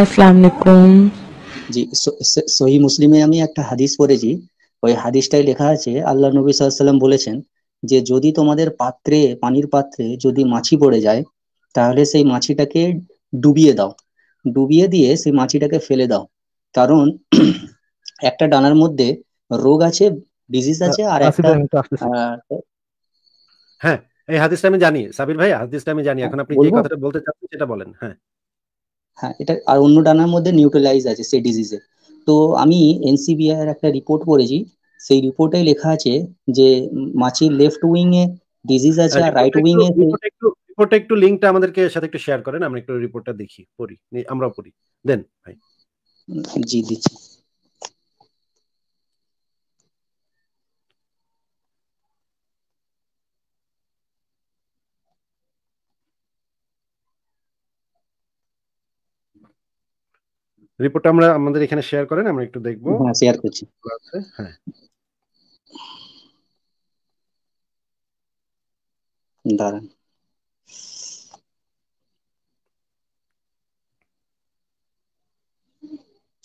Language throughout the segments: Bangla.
আসসালামু আলাইকুম জি সহি মুসলিমে আমি একটা হাদিস পড়েছি ওই হাদিসটাই লেখা আছে আল্লাহ নবী সাল্লাম বলেছেন যে যদি তোমাদের পাত্রে পানির পাত্রে যদি মাছি পড়ে যায় তাহলে সেই মাছিটাকে ডুবিয়ে দাও ডুবিয়ে দিয়ে সেই মাছিটাকে ফেলে দাও কারণ একটা ডানার মধ্যে রোগ আছে ডিজিজ আছে হ্যাঁ, আর একটা হ্যাঁ এই হাদিসটা আমি জানি সাবির ভাই হাদিসটা আমি জানি হ্যাঁ, এখন আপনি যে কথাটা বলতে চাচ্ছেন সেটা বলেন হ্যাঁ হ্যাঁ এটা আর অন্য ডানার মধ্যে নিউট্রালাইজ আছে সেই ডিজিজে তো আমি এনসিবিআই এর একটা রিপোর্ট করেছি সেই রিপোর্টে লেখা আছে যে মাছির লেফট উইং এ ডিজিজ আছে আর রাইট উইং এ রিপোর্ট একটু লিংকটা আমাদেরকে সাথে একটু শেয়ার করেন আমরা একটু রিপোর্টটা দেখি পড়ি আমরাও পড়ি দেন ভাই জি দিচ্ছি রিপোর্ট আমরা আমাদের এখানে শেয়ার করেন আমরা একটু দেখবো হ্যাঁ শেয়ার করছি হ্যাঁ দাঁড়ান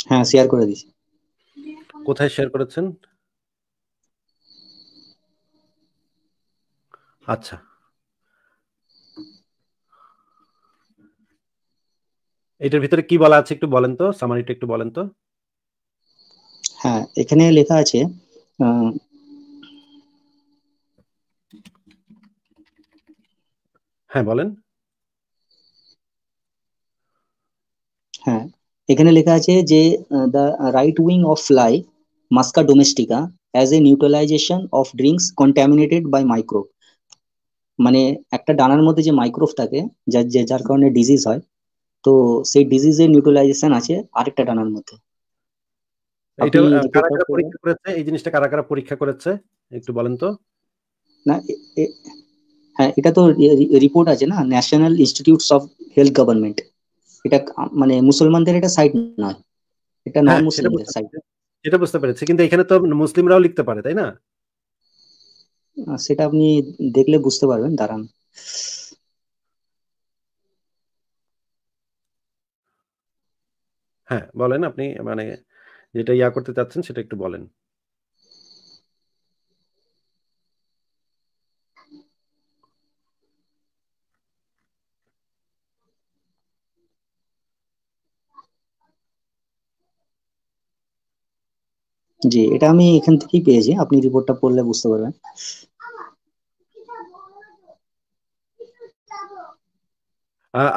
হ্যাঁ শেয়ার করে দিছি কোথায় শেয়ার করেছেন আচ্ছা এটার ভিতরে কি বলা আছে একটু বলেন তো সামারিটা একটু বলেন তো হ্যাঁ এখানে লেখা আছে হ্যাঁ বলেন হ্যাঁ এখানে লেখা আছে যে the right wing of fly musca domestica as a neutralisation of drinks contaminated by microbe মানে একটা ডানার মধ্যে যে মাইক্রোভ থাকে যার যার কারণে ডিজিজ হয় তো সেই ডিজিজের নিউট্রালাইজেশন আছে আরেকটা ডানার মধ্যে এই জিনিসটা কারা কারা পরীক্ষা করেছে একটু বলেন তো না হ্যাঁ এটা তো রিপোর্ট আছে না national institute of health government এটা মানে মুসলমানদের এটা সাইট নয় এটা নন মুসলিমদের সাইট এটা বুঝতে পেরেছি কিন্তু এখানে তো মুসলিমরাও লিখতে পারে তাই না সেটা আপনি দেখলে বুঝতে পারবেন দাঁড়ান হ্যাঁ বলেন আপনি মানে যেটা ইয়া করতে চাচ্ছেন সেটা একটু বলেন জি এটা আমি এখান থেকেই পেয়েছি আপনি রিপোর্টটা পড়লে বুঝতে পারবেন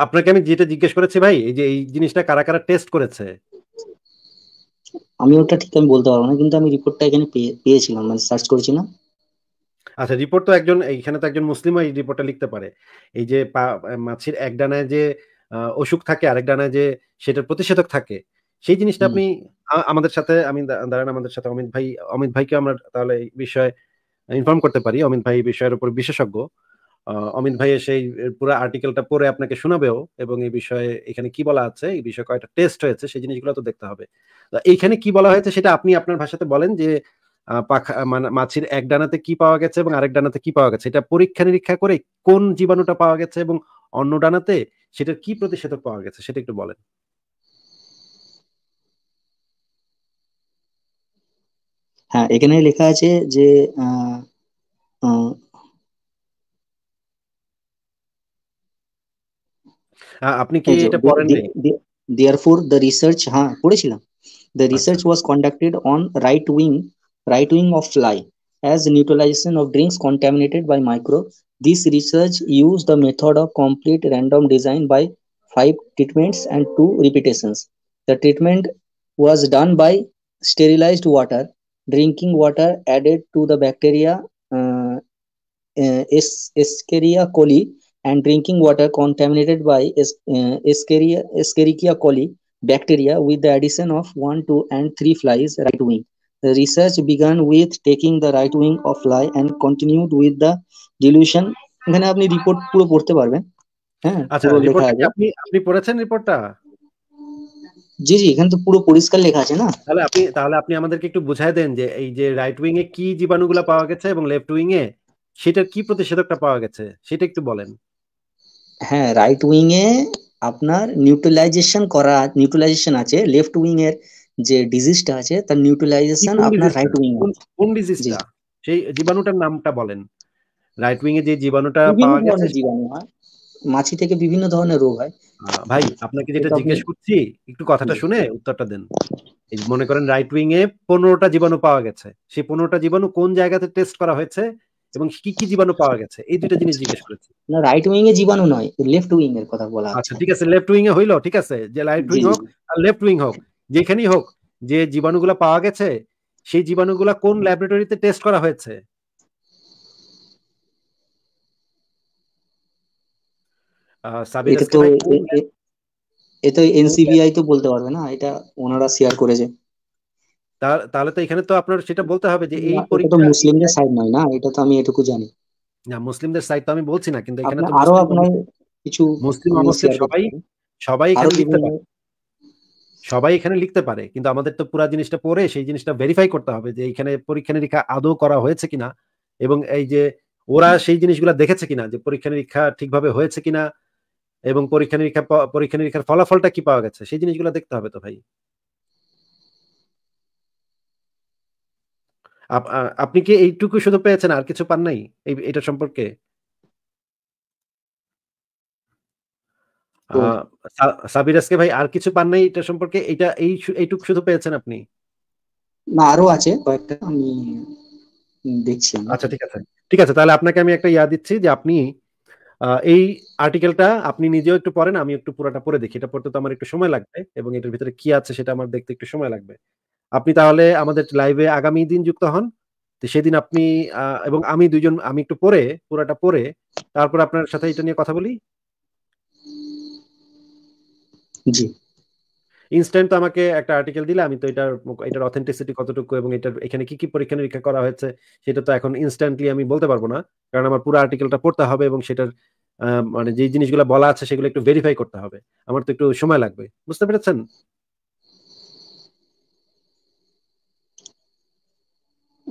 আপনাকে আমি যেটা জিজ্ঞেস করেছি ভাই এই যে এই জিনিসটা কারা কারা টেস্ট করেছে আমি ওটা ঠিক আমি বলতে পারবো না কিন্তু আমি রিপোর্টটা এখানে পেয়েছিলাম মানে সার্চ করেছি না আচ্ছা রিপোর্ট তো একজন এইখানে তো একজন মুসলিম এই রিপোর্টটা লিখতে পারে এই যে মাছির এক ডানায় যে অসুখ থাকে আরেক ডানায় যে সেটার প্রতিষেধক থাকে সেই জিনিসটা আপনি আমাদের সাথে আমি দাঁড়ান আমাদের সাথে অমিত ভাই অমিত ভাইকে আমরা তাহলে এই বিষয়ে ইনফর্ম করতে পারি অমিত ভাই এই বিষয়ের উপর বিশেষজ্ঞ অমিত ভাইয়া সেই পুরো আর্টিকেলটা পড়ে আপনাকে শোনাবেও এবং এই বিষয়ে এখানে কি বলা আছে এই বিষয়ে কয়েকটা টেস্ট হয়েছে সেই জিনিসগুলো তো দেখতে হবে এইখানে কি বলা হয়েছে সেটা আপনি আপনার ভাষাতে বলেন যে পাখা মানে মাছির এক ডানাতে কি পাওয়া গেছে এবং আরেক ডানাতে কি পাওয়া গেছে এটা পরীক্ষা নিরীক্ষা করে কোন জীবাণুটা পাওয়া গেছে এবং অন্য ডানাতে সেটার কি প্রতিষেধক পাওয়া গেছে সেটা একটু বলেন হ্যাঁ এখানে লেখা আছে যে Therefore, the research, পড়েন নাই দেয়ারফোর দ্য রিসার্চ হ্যাঁ পড়েছিলাম the research was right wing of fly as neutralization of drinks contaminated by micro. This research used the method of complete random design by five treatments and two repetitions. The treatment was done by sterilized water. Drinking water added to the bacteria uh, uh, Escherichia coli and drinking water contaminated by Escherichia, Escherichia coli bacteria with the addition of one, two, and three flies right wing. The research began with taking the right wing of fly and continued with the dilution. এখানে আপনি রিপোর্ট পুরো পড়তে পারবেন হ্যাঁ আচ্ছা রিপোর্ট আপনি আপনি পড়েছেন রিপোর্টটা জি জি এখানে তো পুরো পরিষ্কার লেখা আছে না তাহলে আপনি তাহলে আপনি আমাদেরকে একটু বুঝাই দেন যে এই যে রাইট উইং এ কি জীবাণুগুলো পাওয়া গেছে এবং লেফট উইং এ সেটার কি প্রতিষেধকটা পাওয়া গেছে সেটা একটু বলেন হ্যাঁ রাইট উইং এ আপনার নিউট্রালাইজেশন করা নিউট্রালাইজেশন আছে লেফট উইং এর যে ডিজিজটা আছে তার নিউট্রালাইজেশন আপনার রাইট উইং কোন ডিজিজটা সেই জীবাণুটার নামটা বলেন রাইট উইং এ যে জীবাণুটা পাওয়া গেছে জীবাণু হয় মাছি থেকে বিভিন্ন ধরনের রোগ হয় ভাই আপনাকে যেটা জিজ্ঞেস করছি একটু কথাটা শুনে উত্তরটা দেন মনে করেন রাইট উইং এ পনেরোটা জীবাণু পাওয়া গেছে সেই পনেরোটা জীবাণু কোন জায়গাতে টেস্ট করা হয়েছে এবং কি কি জীবাণু পাওয়া গেছে এই দুইটা জিনিস জিজ্ঞেস করেছি না রাইট উইং এ জীবাণু নয় লেফট উইং এর কথা বলা আচ্ছা ঠিক আছে লেফট উইং এ হইলো ঠিক আছে যে রাইট উইং হোক আর লেফট উইং হোক যেখানেই হোক যে জীবাণুগুলো পাওয়া গেছে সেই জীবাণুগুলো কোন ল্যাবরেটরিতে টেস্ট করা হয়েছে এটা তো এনসিবিআই তো বলতে পারবে না এটা ওনারা শেয়ার করেছে তাহলে তো এখানে তো আপনার সেটা বলতে হবে যে এই পরীক্ষা মুসলিমদের সাইড নয় না এটা তো আমি এটুকু জানি না মুসলিমদের সাইড তো আমি বলছি না কিন্তু এখানে তো আরো আপনার কিছু মুসলিম অমুসলিম ইয়ে সবাই সবাই এখানে লিখতে পারে সবাই এখানে লিখতে পারে কিন্তু আমাদের তো পুরো জিনিসটা পড়ে সেই জিনিসটা ভেরিফাই করতে হবে যে এখানে পরীক্ষা নিরীক্ষা আদৌ করা হয়েছে কিনা এবং এই যে ওরা সেই জিনিসগুলো দেখেছে কিনা যে পরীক্ষা নিরীক্ষা ঠিকভাবে হয়েছে কিনা এবং পরীক্ষা নিরীক্ষা পরীক্ষা নিরীক্ষার ফলাফলটা কি পাওয়া গেছে সেই জিনিসগুলো দেখতে হবে তো ভাই আপনি কি এইটুকু শুধু পেয়েছেন আর কিছু পান নাই এটা সম্পর্কে ভাই আর কিছু পান নাই এটা সম্পর্কে এটা এই এইটুকু শুধু পেয়েছেন আপনি না আরো আছে কয়েকটা আমি দেখছি আচ্ছা ঠিক আছে ঠিক আছে তাহলে আপনাকে আমি একটা ইয়া দিচ্ছি যে আপনি এই আর্টিকেলটা আপনি নিজেও একটু পড়েন আমি একটু পুরোটা পড়ে দেখি এটা পড়তে তো আমার একটু সময় লাগবে এবং এটার ভিতরে কি আছে সেটা আমার দেখতে একটু সময় লাগবে আপনি তাহলে আমাদের লাইভে আগামী দিন যুক্ত হন তো সেদিন আপনি এবং আমি দুইজন আমি একটু পরে পুরাটা পরে তারপর আপনার সাথে এটা নিয়ে কথা বলি জি ইনস্ট্যান্ট তো আমাকে একটা আর্টিকেল দিলে আমি তো এটার এটার অথেন্টিসিটি কতটুকু এবং এটার এখানে কি কি পরীক্ষা নিরীক্ষা করা হয়েছে সেটা তো এখন ইনস্ট্যান্টলি আমি বলতে পারবো না কারণ আমার পুরো আর্টিকেলটা পড়তে হবে এবং সেটার মানে যে জিনিসগুলো বলা আছে সেগুলো একটু ভেরিফাই করতে হবে আমার তো একটু সময় লাগবে বুঝতে পেরেছেন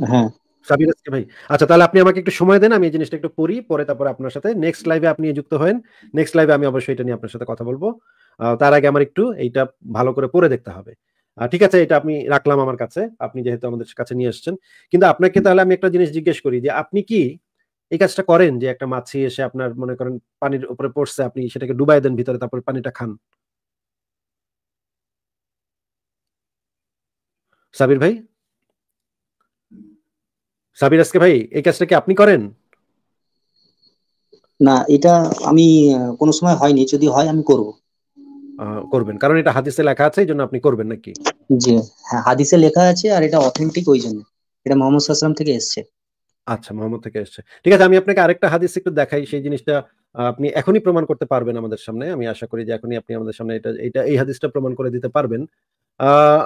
হ্যাঁ ভাই আচ্ছা তাহলে আপনি আমাকে একটু সময় দেন আমি এই জিনিসটা একটু পড়ি পরে তারপর আপনার সাথে নেক্সট লাইভে আপনি যুক্ত হন নেক্সট লাইভে আমি অবশ্যই এটা নিয়ে আপনার সাথে কথা বলবো তার আগে আমার একটু এইটা ভালো করে পড়ে দেখতে হবে ঠিক আছে এটা আমি রাখলাম আমার কাছে আপনি যেহেতু আমাদের কাছে নিয়ে কিন্তু আপনাকে তাহলে আমি একটা জিনিস জিজ্ঞেস করি যে আপনি কি এই কাজটা করেন যে একটা মাছি এসে আপনার মনে করেন পানির উপরে পড়ছে আপনি সেটাকে ডুবাই দেন ভিতরে তারপর পানিটা খান সাবির ভাই সাবির আজকে ভাই এই কাজটা কি আপনি করেন না এটা আমি কোনো সময় হয়নি যদি হয় আমি করব করবেন কারণ এটা হাদিসে লেখা আছে এই জন্য আপনি করবেন নাকি জি হ্যাঁ হাদিসে লেখা আছে আর এটা অথেন্টিক ওই জন্য এটা মোহাম্মদ সাল্লাম থেকে এসছে আচ্ছা মোহাম্মদ থেকে এসছে ঠিক আছে আমি আপনাকে আরেকটা হাদিস একটু দেখাই সেই জিনিসটা আপনি এখনই প্রমাণ করতে পারবেন আমাদের সামনে আমি আশা করি যে এখনই আপনি আমাদের সামনে এটা এটা এই হাদিসটা প্রমাণ করে দিতে পারবেন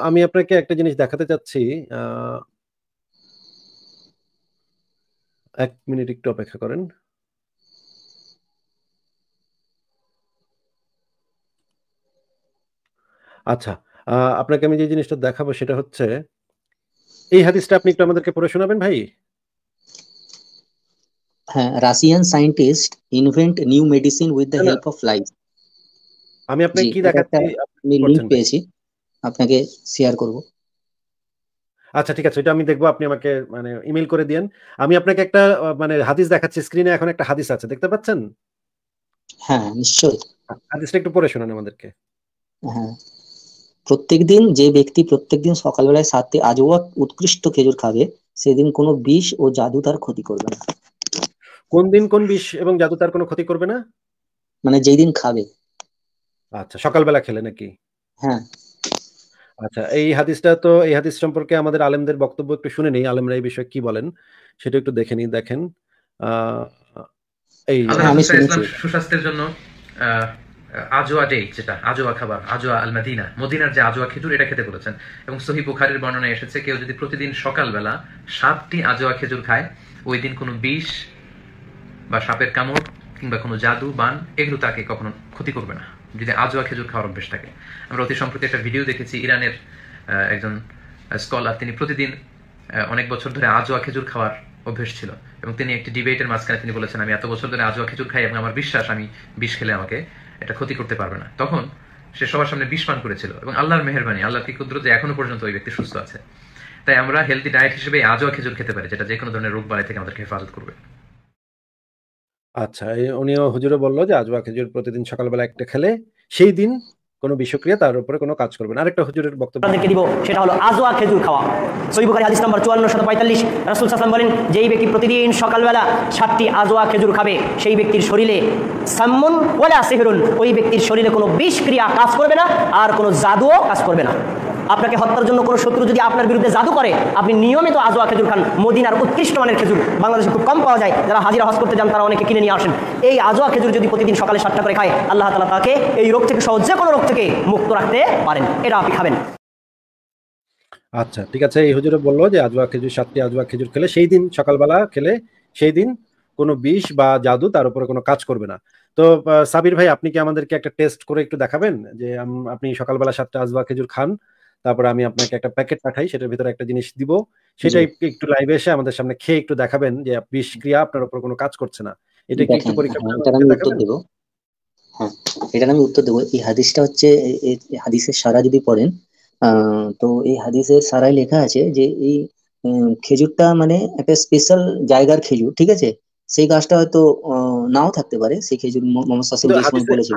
আমি আপনাকে একটা জিনিস দেখাতে চাচ্ছি এক মিনিট একটু অপেক্ষা করেন আচ্ছা আপনাকে আমি যে জিনিসটা দেখাবো সেটা হচ্ছে এই হাদিসটা আপনি একটু আমাদেরকে পড়ে শোনাবেন ভাই হ্যাঁ Russian scientist invent new medicine with the help of life আমি আপনাকে কি দেখাচ্ছি আমি লিংক পেয়েছি আপনাকে শেয়ার করবো আচ্ছা ঠিক আছে এটা আমি দেখবো আপনি আমাকে মানে ইমেল করে দিয়েন আমি আপনাকে একটা মানে হাদিস দেখাচ্ছি স্ক্রিনে এখন একটা হাদিস আছে দেখতে পাচ্ছেন হ্যাঁ নিশ্চয়ই হাদিসটা একটু পড়ে শোনান আমাদেরকে হ্যাঁ প্রত্যেকদিন যে ব্যক্তি প্রত্যেকদিন সকালবেলায় সাতটি আজওয়া উৎকৃষ্ট খেজুর খাবে সেদিন কোনো বিষ ও জাদু তার ক্ষতি করবে না কোন দিন কোন বিষ এবং জাদু তার কোনো ক্ষতি করবে না মানে যেদিন খাবে আচ্ছা সকালবেলা খেলে নাকি হ্যাঁ আচ্ছা এই হাদিসটা তো এই হাদিস সম্পর্কে আমাদের আলেমদের বক্তব্য একটু শুনে নিই আলেমরা এই বিষয়ে কি বলেন সেটা একটু দেখে নিই দেখেন এই আচ্ছা, সুস্বাস্থ্যের জন্য আজোয়া ডে যেটা আজোয়া খাবার আজোয়া আল মাদিনা মদিনার যে আজোয়া খেজুর এটা খেতে বলেছেন এবং সহি বুখারের বর্ণনা এসেছে কেউ যদি প্রতিদিন সকালবেলা সাতটি আজোয়া খেজুর খায় ওই দিন কোনো বিষ বা সাপের কামড় কিংবা কোনো জাদু বান এগুলো তাকে কখনো ক্ষতি করবে না যদি আজোয়া খেজুর খাওয়ার অভ্যেস থাকে আমরা অতি সম্প্রতি একটা ভিডিও দেখেছি ইরানের একজন স্কলার তিনি প্রতিদিন অনেক বছর ধরে আজোয়া খেজুর খাওয়ার অভ্যেস ছিল এবং তিনি একটি ডিবেটের মাঝখানে তিনি বলেছেন আমি এত বছর ধরে আজোয়া খেজুর খাই এবং আমার বিশ্বাস আমি বিষ খেলে আমাকে এটা ক্ষতি করতে পারবে না তখন সে সবার সামনে বিষ পান করেছিল এবং আল্লাহর মেহরবানি আল্লাহ কি ক্ষুদ্র যে এখনো পর্যন্ত ওই ব্যক্তি সুস্থ আছে তাই আমরা হেলদি ডায়েট হিসেবে আজও খেজুর খেতে পারি যেটা যে কোনো ধরনের রোগ বাড়ি থেকে আমাদেরকে হেফাজত করবে আচ্ছা উনি উনিও হুজুরও বলল যে আজবা খেজুর প্রতিদিন সকালবেলা একটা খেলে সেই দিন কোনো বিষক্রিয়া তার উপরে কোনো কাজ করবে না আরেকটা হুজুরের বক্তব্য আপনাদেরকে দিব সেটা হলো আজওয়া খেজুর খাওয়া সহিহ বুখারী হাদিস নম্বর চুয়ান্ন শত পঁয়তাল্লিশ রাসুল সাল্লাম বলেন যেই ব্যক্তি প্রতিদিন সকালবেলা সাতটি আজওয়া খেজুর খাবে সেই ব্যক্তির শরীরে সাম্মন ওয়ালা সিহরুন ওই ব্যক্তির শরীরে কোনো বিষক্রিয়া কাজ করবে না আর কোনো জাদুও কাজ করবে না আপনাকে হত্যার জন্য কোনো শত্রু যদি আপনার বিরুদ্ধে জাদু করে আপনি নিয়মিত আজোয়া খেজুর খান মদিনার উৎকৃষ্ট মানের খেজুর বাংলাদেশে খুব কম পাওয়া যায় যারা হাজিরা হজ করতে যান তারা অনেকে কিনে নিয়ে আসেন এই আজোয়া খেজুর যদি প্রতিদিন সকালে সাতটা করে খায় আল্লাহ তালা তাকে এই রোগ থেকে সহজ যে কোনো রোগ থেকে মুক্ত রাখতে পারেন এটা আপনি খাবেন আচ্ছা ঠিক আছে এই হুজুরে বললো যে আজোয়া খেজুর সাতটি আজোয়া খেজুর খেলে সেই দিন সকালবেলা খেলে সেই দিন কোনো বিষ বা জাদু তার উপরে কোনো কাজ করবে না তো সাবির ভাই আপনি কি আমাদেরকে একটা টেস্ট করে একটু দেখাবেন যে আপনি সকালবেলা সাতটা আজুয়া খেজুর খান তারপরে আমি আপনাকে একটা প্যাকেট পাঠাই সেটার ভিতরে একটা জিনিস দিব সেটা একটু লাইভ এসে আমাদের সামনে খেয়ে একটু দেখাবেন যে বিষক্রিয়া আপনার উপর কোনো কাজ করছে না এটা কি একটু পরীক্ষা হ্যাঁ, হ্যাঁ আমি উত্তর এই হাদিসটা হচ্ছে হাদিসের সারা যদি পড়েন তো এই হাদিসের সারায় লেখা আছে যে এই খেজুরটা মানে একটা স্পেশাল জায়গার খেজুর ঠিক আছে সেই গাছটা হয়তো নাও থাকতে পারে সেই খেজুর মোহাম্মদ সাসিম বলেছিল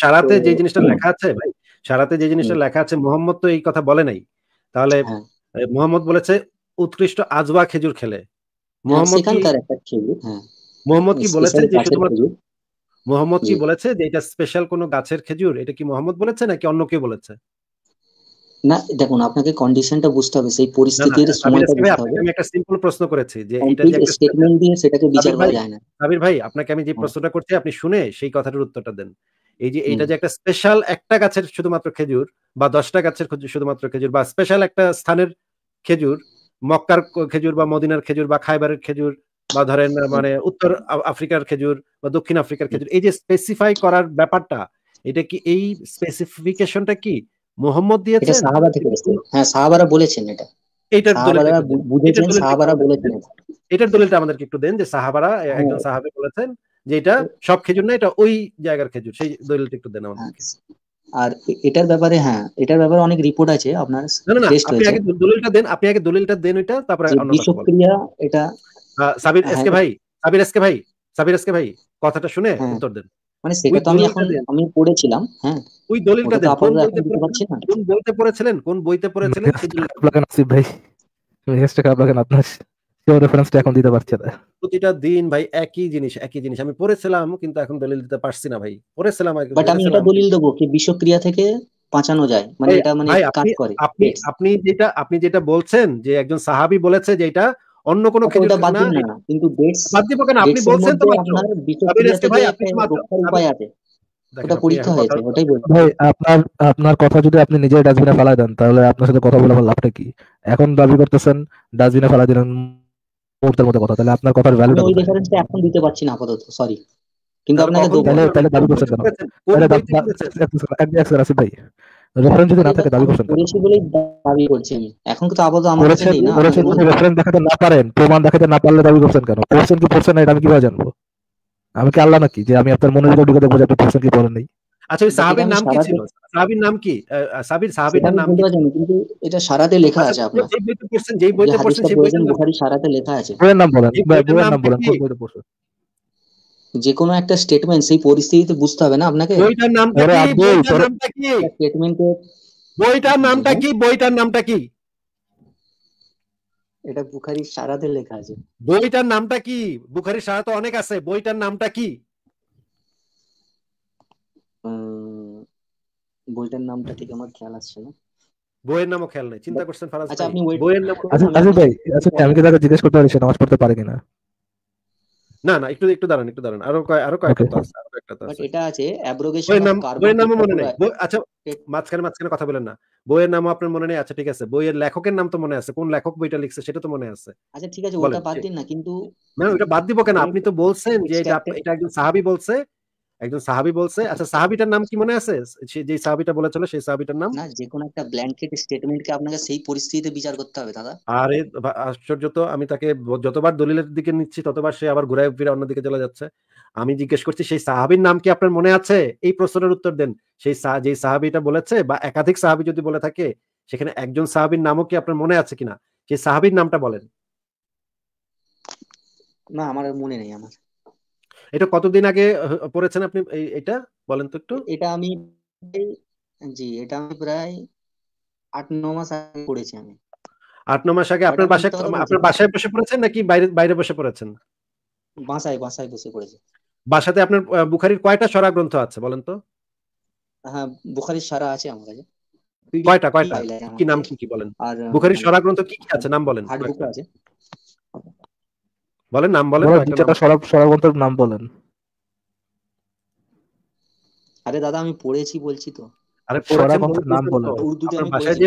সারাতে যে জিনিসটা লেখা আছে ভাই সারাতে যে জিনিসটা লেখা আছে মোহাম্মদ তো এই কথা বলে নাই তাহলে হ্যাঁ। মোহাম্মদ বলেছে উৎকৃষ্ট আজবা খেজুর খেলে হ্যাঁ, মোহাম্মদ মোহাম্মদ কি হ্যাঁ। বলেছে যে শুধুমাত্র মোহাম্মদ কি বলেছে যে এটা স্পেশাল কোন গাছের খেজুর এটা কি মোহাম্মদ বলেছে নাকি অন্য কেউ বলেছে না দেখুন আপনাকে কন্ডিশনটা বুঝতে হবে সেই পরিস্থিতির সময়টা বুঝতে হবে আমি একটা সিম্পল প্রশ্ন করেছি যে এটা যে স্টেটমেন্ট দিয়ে সেটাকে বিচার করা যায় না আবির ভাই আপনাকে আমি যে প্রশ্নটা করছি আপনি শুনে সেই কথাটার উত্তরটা দেন এই যে এটা যে একটা স্পেশাল একটা গাছের শুধুমাত্র খেজুর বা দশটা গাছের শুধুমাত্র খেজুর বা স্পেশাল একটা স্থানের খেজুর মক্কার খেজুর বা মদিনার খেজুর বা খাইবারের খেজুর বা ধরেন মানে উত্তর আফ্রিকার খেজুর বা দক্ষিণ আফ্রিকার খেজুর এই যে স্পেসিফাই করার ব্যাপারটা এটা কি এই স্পেসিফিকেশনটা কি মোহাম্মদ দিয়েছে সাহাবা থেকে হ্যাঁ সাহাবারা বলেছেন এটা এটার দলিল সাহাবারা বলেছেন এটার দলিলটা আমাদেরকে একটু দেন যে সাহাবারা একজন সাহাবে বলেছেন যেটা সব খেজুর না এটা ওই জায়গার খেজুর সেই দলিলটা একটু দেন আমাদের আচ্ছা। আর এটার ব্যাপারে হ্যাঁ এটার ব্যাপারে অনেক রিপোর্ট আছে আপনার টেস্ট হয়েছে আপনি আগে দলিলটা দেন আপনি আগে দলিলটা দেন ওইটা তারপরে অন্য বিষক্রিয়া এটা সাবির হ্যাঁ, এসকে হ্যাঁ। ভাই সাবির এসকে ভাই সাবির এসকে ভাই কথাটা শুনে হ্যাঁ। উত্তর দেন মানে সেটা তো আমি এখন আমি পড়েছিলাম হ্যাঁ ওই দলিলটা দেন কোন বইতে পড়েছিলেন কোন বইতে পড়েছিলেন আপনাকে নাসিব ভাই মেসেজটা আপনাকে নাসিব আপনি যেটা বলছেন যে একজন সাহাবি বলেছে যে এটা অন্য কোন আপনার কথা যদি আপনি নিজের ডাস্টবিনে ফেলা দেন তাহলে আপনার সাথে কথা বলে আমার লাভটা কি এখন দাবি করতেছেন ডাস্টবিনে ফেলা দিলেন মুহূর্তের মধ্যে কথা তাহলে আপনার কথার ভ্যালু ওই রেফারেন্সটা এখন দিতে পারছি না আপাতত সরি কিন্তু আপনাকে দেবো তাহলে তাহলে দাবি করছেন কেন তাহলে দাবি করছেন আসিফ ভাই রেফারেন্স যদি না থাকে দাবি করছেন করেছি বলেই দাবি করছি আমি এখন তো আপাতত আমার কাছে নেই না করেছেন যদি রেফারেন্স দেখাতে না পারেন প্রমাণ দেখাতে না পারলে দাবি করছেন কেন করছেন কি করছেন না এটা আমি কিভাবে জানবো আমি কি আল্লাহ নাকি যে আমি আপনার মনের ভিতর ঢুকে দেবো যে আপনি করছেন কি বলেন নাই আচ্ছা নাম কি ছিল নাম কি নাম কিন্তু এটা সারাতে লেখা আচ্ছা, আছে আপনার যে বইতে পড়ছেন যেই বইতে পড়ছেন সারাতে লেখা আছে বইয়ের নাম বলেন বইয়ের নাম বলেন কোন বইতে পড়ছেন যে কোনো একটা স্টেটমেন্ট সেই পরিস্থিতিতে বুঝতে হবে না আপনাকে বইটার নামটা কি বইটার নামটা কি বইটার নামটা কি বইটার নামটা কি এটা বুখারী সারাতে লেখা আছে বইটার নামটা কি বুখারী সারা তো অনেক আছে বইটার নামটা কি বইটার নামটা ঠিক আমার খেয়াল আসছে না বইয়ের নামও খেয়াল নেই চিন্তা করছেন ফারাজ আচ্ছা আপনি বইয়ের নাম আচ্ছা আচ্ছা ভাই আচ্ছা আমি কি দাদা জিজ্ঞেস করতে পারি সে নামাজ পড়তে পারে কিনা না না একটু একটু দাঁড়ান একটু দাঁড়ান আরো কয় আরো কয়েকটা তো আছে আরো কয়েকটা তো আছে এটা আছে অ্যাব্রোগেশন অফ কার্বন বইয়ের নামও মনে নেই আচ্ছা মাঝখানে মাঝখানে কথা বলেন না বইয়ের নামও আপনার মনে নেই আচ্ছা ঠিক আছে বইয়ের লেখকের নাম তো মনে আছে কোন লেখক বইটা লিখছে সেটা তো মনে আছে আচ্ছা ঠিক আছে ওটা বাদ দিন না কিন্তু না ওটা বাদ দিব কেন আপনি তো বলছেন যে এটা এটা একজন সাহাবী বলছে একজন সাহাবি বলছে আচ্ছা সাহাবিটার নাম কি মনে আছে যে সাহাবিটা বলেছিল সেই সাহাবিটার নাম না যে কোনো একটা ব্ল্যাঙ্কেট স্টেটমেন্টকে আপনাকে সেই পরিস্থিতিতে বিচার করতে হবে দাদা আরে আশ্চর্য তো আমি তাকে যতবার দলিলের দিকে নিচ্ছি ততবার সে আবার ঘুরে ফিরে অন্যদিকে চলে যাচ্ছে আমি জিজ্ঞেস করছি সেই সাহাবির নাম কি আপনার মনে আছে এই প্রশ্নের উত্তর দেন সেই যে সাহাবিটা বলেছে বা একাধিক সাহাবি যদি বলে থাকে সেখানে একজন সাহাবির নামও কি আপনার মনে আছে কিনা সেই সাহাবির নামটা বলেন না আমার মনে নেই আমার এটা কতদিন আগে পড়েছেন আপনি এটা বলেন তো একটু এটা আমি জি এটা আমি প্রায় আট ন মাস আগে পড়েছি আমি আট ন মাস আগে আপনার বাসায় আপনার বাসায় বসে পড়েছেন নাকি বাইরে বাইরে বসে পড়েছেন বাসায় বাসায় বসে পড়েছি বাসাতে আপনার বুখারির কয়টা সরা গ্রন্থ আছে বলেন তো হ্যাঁ বুখারির সারা আছে আমার কাছে কয়টা কয়টা কি নাম কি কি বলেন বুখারির সরা গ্রন্থ কি কি আছে নাম বলেন হার্ড বুক আছে বলেন নাম বলেন সরব সরবন্তের নাম বলেন আরে দাদা আমি পড়েছি বলছি তো আরে সরাগন্থার নাম বলেন আপনার ভাষায় যে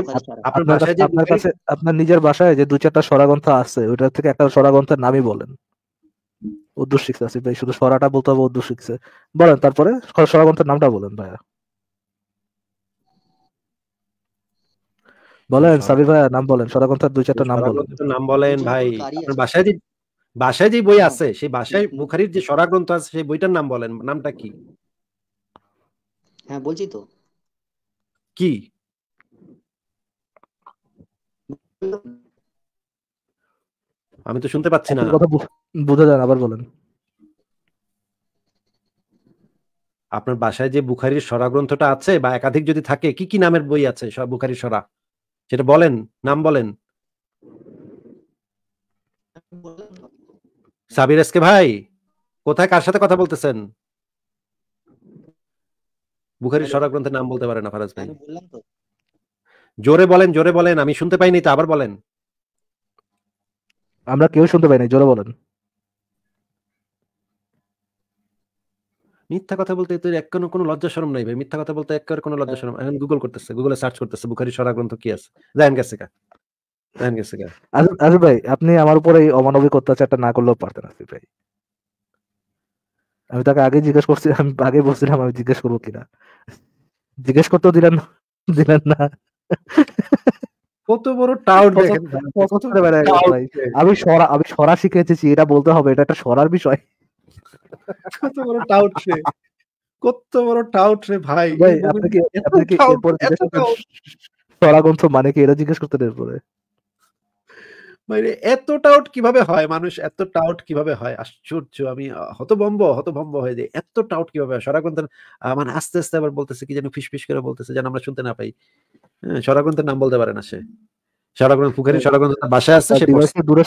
আপনার কাছে আপনার নিজের ভাষায় যে দু চারটা সরাগন্থ আছে ওইটা থেকে একটা সরাগন্থার নামই বলেন উর্দু শিখছে আছে ভাই শুধু সরাটা বলতে হবে উর্দু শিখছে বলেন তারপরে সরাগন্থার নামটা বলেন ভাইয়া বলেন সাবির ভাইয়া নাম বলেন সরাগন্থার দুই চারটা নাম বলেন নাম বলেন ভাই আপনার ভাষায় যে বাসায় যে বই আছে সেই বাসায় বুখারির যে সরা গ্রন্থ আছে সেই বইটার নাম বলেন নামটা কি হ্যাঁ বলছি তো কি আমি তো শুনতে পাচ্ছি না কথা বুঝা যান আবার বলেন আপনার বাসায় যে বুখারির সরা গ্রন্থটা আছে বা একাধিক যদি থাকে কি কি নামের বই আছে সব বুখারি সরা সেটা বলেন নাম বলেন সাবির এসকে ভাই কোথায় কার সাথে কথা বলতেছেন বুখারি সরা গ্রন্থের নাম বলতে পারে না ফারাজ ভাই জোরে বলেন জোরে বলেন আমি শুনতে পাইনি তো আবার বলেন আমরা কেউ শুনতে পাইনি জোরে বলেন মিথ্যা কথা বলতে তোর এক কোনো লজ্জা সরম নাই ভাই মিথ্যা কথা বলতে এক কোনো লজ্জা সরম হ্যাঁ। এখন গুগল করতেছে গুগলে সার্চ করতেছে বুখারি সরা গ্রন্থ কি আছে জানেন গেছে কা আসিফ ভাই আপনি আমার উপরে এই অমানবিক অত্যাচারটা না করলেও পারতেন আসিফ ভাই আমি তাকে আগে জিজ্ঞেস করছি আমি আগে বলছিলাম আমি জিজ্ঞেস করবো কিনা জিজ্ঞেস করতেও দিলেন না দিলেন না কত বড় টাউট আমি সরা আমি সরা শিখেছি এটা বলতে হবে এটা একটা সরার বিষয় কত বড় টাউট সে কত বড় টাউট রে ভাই আপনি কি আপনি কি সরা গ্রন্থ মানে কি এটা জিজ্ঞেস করতে এরপরে মানে এত টাউট কিভাবে হয় মানুষ এত টাউট কিভাবে হয় আশ্চর্য আমি হতভম্ব হতভম্ব হয়ে এত টাউট কিভাবে হয় মানে আস্তে আস্তে আবার বলতেছে কি যেন করে বলতেছে যেন আমরা শুনতে না পাই হ্যাঁ নাম বলতে পারে না সে সরাকন্ত হ্যাঁ। বাসায় আসছে সে দূরে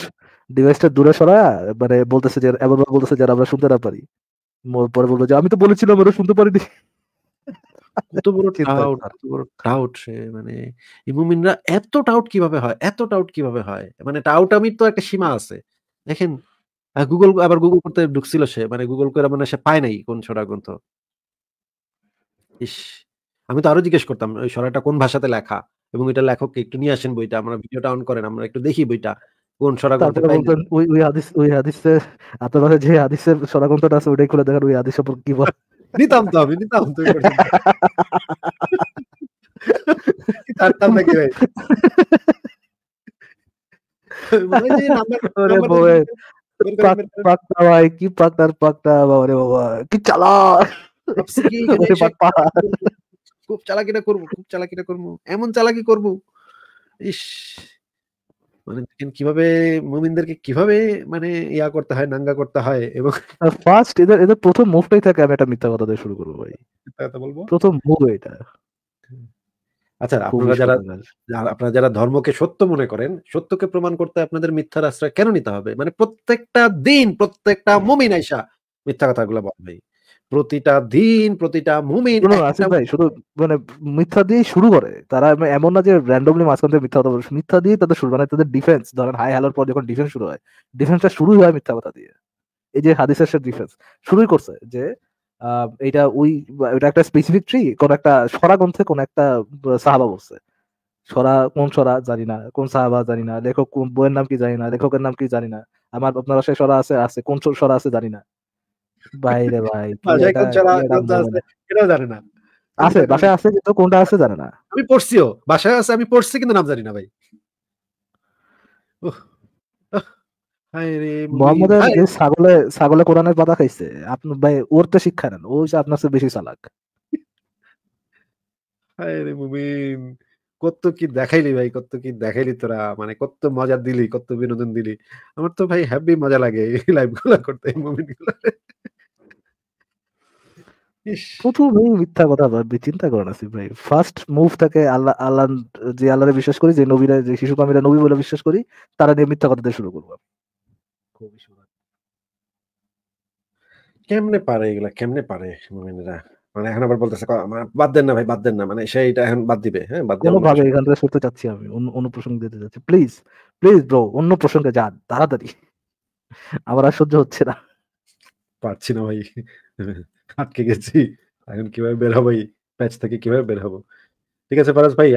ডিভাইসটা দূরে সরা মানে বলতেছে যে বলতেছে যেন আমরা শুনতে না পারি পরে বলবো যে আমি তো বলেছিলাম আমরা শুনতে পারিনি কত বড় টাউট কত বড় টাউট মানে এই মুমিনরা এত টাউট কিভাবে হয় এত টাউট কিভাবে হয় মানে টাউট তো একটা সীমা আছে দেখেন গুগল আবার গুগল করতে ঢুকছিল সে মানে গুগল করে মানে সে পায় নাই কোন ছড়া গ্রন্থ ইস আমি তো আরো জিজ্ঞেস করতাম ওই ছড়াটা কোন ভাষাতে লেখা এবং এটা লেখককে একটু নিয়ে আসেন বইটা আমরা ভিডিওটা অন করেন আমরা একটু দেখি বইটা কোন সরা ওই ওই হাদিস ওই হাদিসে আপনার যে হাদিসের সরা আছে ওইটাই খুলে দেখেন ওই হাদিস সম্পর্কে কি বলে নিতাম তো আমি নিতাম তো ছাড়তাম নাকি ভাই কি বাবা রে বাবা কি চালা খুব চালাকিটা করবো খুব চালাকিটা করবো এমন চালাকি করবো ইস মানে কিভাবে মুমিনদেরকে কিভাবে মানে ইয়া করতে হয় নাঙ্গা করতে হয় এবং ফার্স্ট এদের এদের প্রথম মুভটাই থাকে আমি একটা মিথ্যা কথা দিয়ে শুরু করবো ভাই বলবো প্রথম মুভ এটা আচ্ছা আপনারা যারা আপনারা যারা ধর্মকে সত্য মনে করেন সত্যকে প্রমাণ করতে আপনাদের মিথ্যার আশ্রয় কেন নিতে হবে মানে প্রত্যেকটা দিন প্রত্যেকটা মুমিন আইসা মিথ্যা কথাগুলো বলবেই প্রতিটা দিন প্রতিটা মুমিন ভাই শুধু মানে মিথ্যা দিয়ে শুরু করে তারা এমন না যে র্যান্ডমলি মাঝখান থেকে মিথ্যা কথা মিথ্যা দিয়ে তাদের শুরু মানে তাদের ডিফেন্স ধরেন হাই হ্যালোর পর যখন ডিফেন্স শুরু হয় ডিফেন্সটা শুরুই হয় মিথ্যা কথা দিয়ে এই যে হাদিসের সে ডিফেন্স শুরুই করছে যে এটা ওই এটা একটা স্পেসিফিক ট্রি কোন একটা সরা গ্রন্থে কোন একটা সাহাবা বলছে সরা কোন সরা জানি না কোন সাহাবা জানি না লেখক বইয়ের নাম কি জানি না লেখকের নাম কি জানি না আমার আপনারা সে সরা আছে আছে কোন সরা আছে জানি না বাইরে ভাই ইয়ে জানে না আছে বাসায় আছে কিন্তু কোনটা আছে জানে না আমি পড়ছিও বাসায় আছে আমি পড়ছি কিন্তু নাম জানি না ভাই ছাগলে কোরআনের পাতা খাইছে আপনার ভাই ওর তো শিক্ষা নেন আপনার বেশি চালাক কত কি দেখাইলি ভাই কত কি দেখাইলি তোরা মানে কত মজা দিলি কত বিনোদন দিলি আমার তো ভাই হ্যাপি মজা লাগে এই লাইভ গুলা করতে এই গুলা প্রচুর মিথ্যা কথা ভাববে চিন্তা করে না ভাই ফার্স্ট মুভ থাকে আল্লাহ আল্লাহ যে আল্লাহরে বিশ্বাস করি যে নবীরা যে নবী বলে বিশ্বাস করি তারা নিয়ে মিথ্যা কথা দিয়ে শুরু করবো খুবই কেমনে পারে এগুলা কেমনে পারে মানে এখন আবার বলতেছে মানে বাদ দেন না ভাই বাদ দেন না মানে সেইটা এখন বাদ দিবে হ্যাঁ বাদ দেন ভাবে এখান থেকে চাচ্ছি আমি অন্য প্রসঙ্গ দিতে প্লিজ প্লিজ ব্রো অন্য প্রসঙ্গে যা তাড়াতাড়ি আমার আর সহ্য হচ্ছে না পারছি না ভাই আটকে গেছি এখন কিভাবে বের হবো এই প্যাচ থেকে কিভাবে বের হবো ঠিক আছে ফারাজ ভাই